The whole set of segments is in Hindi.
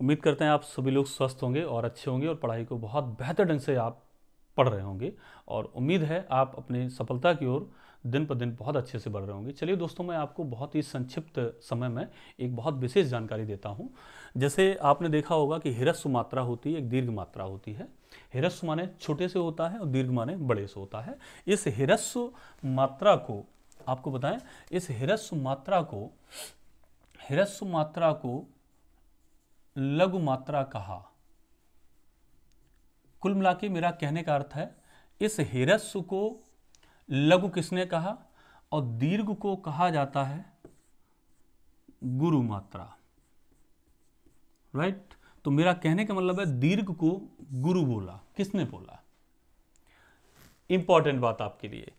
उम्मीद करते हैं आप सभी लोग स्वस्थ होंगे और अच्छे होंगे और पढ़ाई को बहुत बेहतर ढंग से आप पढ़ रहे होंगे और उम्मीद है आप अपनी सफलता की ओर दिन पर दिन बहुत अच्छे से बढ़ रहे होंगे चलिए दोस्तों मैं आपको बहुत ही संक्षिप्त समय में एक बहुत विशेष जानकारी देता हूँ जैसे आपने देखा होगा कि हिरस्व मात्रा होती है एक दीर्घ मात्रा होती है हिरस्व माने छोटे से होता है और दीर्घ माने बड़े से होता है इस हिरस्व मात्रा को आपको बताएं इस हिरस्व मात्रा को हिरस्व मात्रा को लघु मात्रा कहा कुल मिला के मेरा कहने का अर्थ है इस हिरस्व को लघु किसने कहा और दीर्घ को कहा जाता है गुरु मात्रा राइट तो मेरा कहने का मतलब है दीर्घ को गुरु बोला किसने बोला इंपॉर्टेंट बात आपके लिए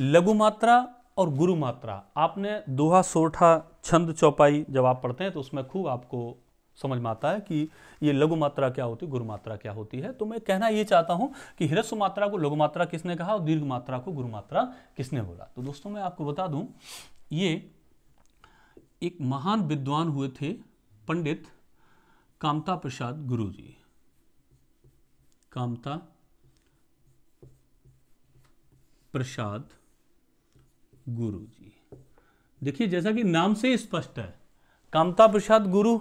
लघु मात्रा और गुरु मात्रा आपने दोहा सोठा छंद चौपाई जब आप पढ़ते हैं तो उसमें खूब आपको समझ में आता है कि ये लघु मात्रा क्या होती है गुरु मात्रा क्या होती है तो मैं कहना ये चाहता हूँ कि हृस्व मात्रा को लघु मात्रा किसने कहा और दीर्घ मात्रा को गुरु मात्रा किसने बोला तो दोस्तों मैं आपको बता दूँ ये एक महान विद्वान हुए थे पंडित कामता प्रसाद गुरु जी कामता प्रसाद गुरु जी देखिए जैसा कि नाम से स्पष्ट है कामता प्रसाद गुरु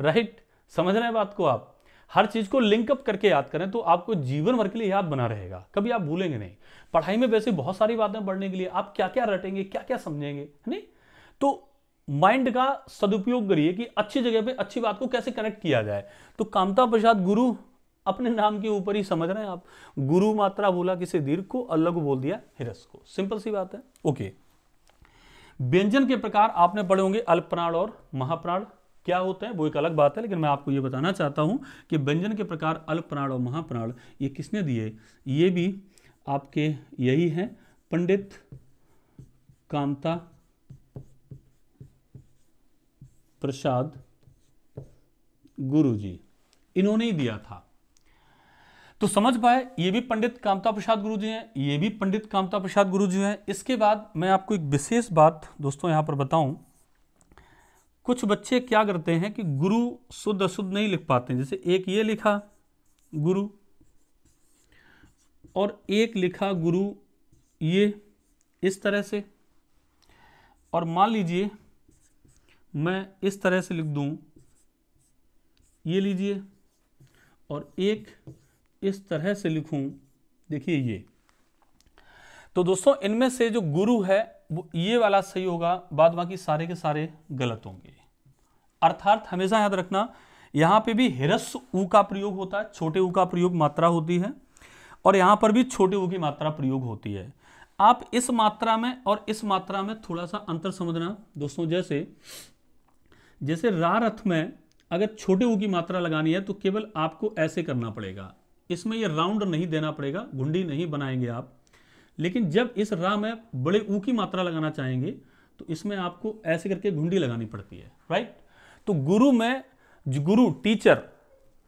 राइट समझ रहे हैं बात को आप हर चीज को लिंकअप करके याद करें तो आपको जीवन भर के लिए याद बना रहेगा कभी आप भूलेंगे नहीं पढ़ाई में वैसे बहुत सारी बातें पढ़ने के लिए आप क्या क्या रटेंगे क्या क्या समझेंगे है नहीं तो माइंड का सदुपयोग करिए कि अच्छी जगह पे अच्छी बात को कैसे कनेक्ट किया जाए तो कामता प्रसाद गुरु अपने नाम के ऊपर ही समझ रहे हैं आप गुरु मात्रा बोला किसी दीर्घ को अलग बोल दिया हिरस को सिंपल सी बात है ओके व्यंजन के प्रकार आपने पढ़े होंगे अल्पप्राण और महाप्राण क्या होते हैं वो एक अलग बात है लेकिन मैं आपको ये बताना चाहता हूँ कि व्यंजन के प्रकार अल्पप्राण और महाप्राण ये किसने दिए ये भी आपके यही हैं पंडित कांता प्रसाद गुरुजी इन्होंने ही दिया था तो समझ पाए ये भी पंडित कामता प्रसाद गुरु जी हैं ये भी पंडित कामता प्रसाद गुरु जी हैं इसके बाद मैं आपको एक विशेष बात दोस्तों यहाँ पर बताऊं कुछ बच्चे क्या करते हैं कि गुरु शुद्ध अशुद्ध नहीं लिख पाते हैं जैसे एक ये लिखा गुरु और एक लिखा गुरु ये इस तरह से और मान लीजिए मैं इस तरह से लिख दूं ये लीजिए और एक इस तरह से लिखूं देखिए ये तो दोस्तों इनमें से जो गुरु है वो ये वाला सही होगा बाद बाकी सारे के सारे गलत होंगे अर्थात हमेशा याद रखना यहाँ पे भी हिरस उ का प्रयोग होता है छोटे उ का प्रयोग मात्रा होती है और यहाँ पर भी छोटे उ की मात्रा प्रयोग होती है आप इस मात्रा में और इस मात्रा में थोड़ा सा अंतर समझना दोस्तों जैसे जैसे रा रथ में अगर छोटे ऊ की मात्रा लगानी है तो केवल आपको ऐसे करना पड़ेगा इसमें ये राउंड नहीं देना पड़ेगा घुंडी नहीं बनाएंगे आप लेकिन जब इस रा में बड़े ऊ की मात्रा लगाना चाहेंगे तो इसमें आपको ऐसे करके घुंडी लगानी पड़ती है राइट तो गुरु में गुरु टीचर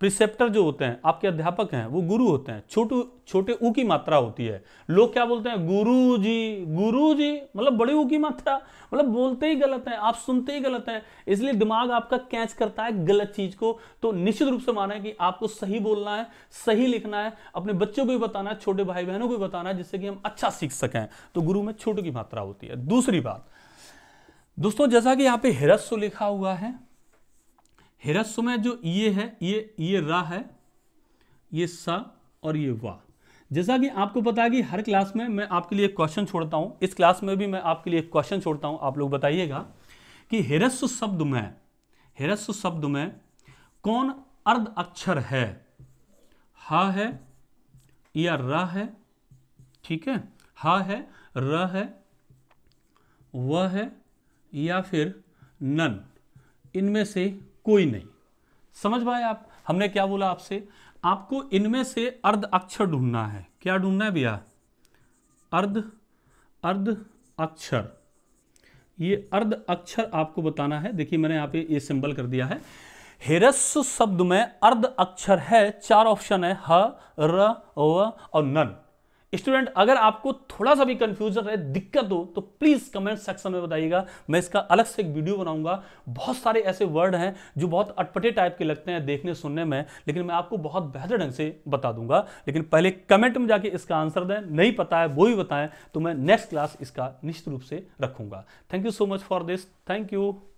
प्रिसेप्टर जो होते हैं आपके अध्यापक हैं वो गुरु होते हैं छोटू छोटे ऊ की मात्रा होती है लोग क्या बोलते हैं गुरु जी गुरु जी मतलब बड़े ऊ की मात्रा मतलब बोलते ही गलत हैं आप सुनते ही गलत हैं इसलिए दिमाग आपका कैच करता है गलत चीज को तो निश्चित रूप से माना है कि आपको सही बोलना है सही लिखना है अपने बच्चों को भी बताना है छोटे भाई बहनों को भी बताना है जिससे कि हम अच्छा सीख सकें तो गुरु में छोटू की मात्रा होती है दूसरी बात दोस्तों जैसा कि यहाँ पे हिरस्व लिखा हुआ है हिरस्व में जो ये है ये ये रा है ये सा और ये वा जैसा कि आपको पता है कि हर क्लास में मैं आपके लिए क्वेश्चन छोड़ता हूँ इस क्लास में भी मैं आपके लिए क्वेश्चन छोड़ता हूँ आप लोग बताइएगा कि हिरस्व शब्द में हिरस्व शब्द में कौन अर्ध अक्षर है हा है या र है ठीक है हा है र है वह है या फिर नन इनमें से कोई नहीं समझ पाए आप हमने क्या बोला आपसे आपको इनमें से अर्ध अक्षर ढूंढना है क्या ढूंढना है भैया अर्ध अर्ध अक्षर ये अर्ध अक्षर आपको बताना है देखिए मैंने यहां पे ये सिंबल कर दिया है हेरस शब्द में अर्ध अक्षर है चार ऑप्शन है ह र व और नन स्टूडेंट अगर आपको थोड़ा सा भी कंफ्यूजन है दिक्कत हो तो प्लीज कमेंट सेक्शन में बताइएगा मैं इसका अलग से एक वीडियो बनाऊंगा बहुत सारे ऐसे वर्ड हैं जो बहुत अटपटे टाइप के लगते हैं देखने सुनने में लेकिन मैं आपको बहुत बेहतर ढंग से बता दूंगा लेकिन पहले कमेंट में जाके इसका आंसर दें नहीं पता है वो भी बताएं तो मैं नेक्स्ट क्लास इसका निश्चित रूप से रखूंगा thank you so much for this thank you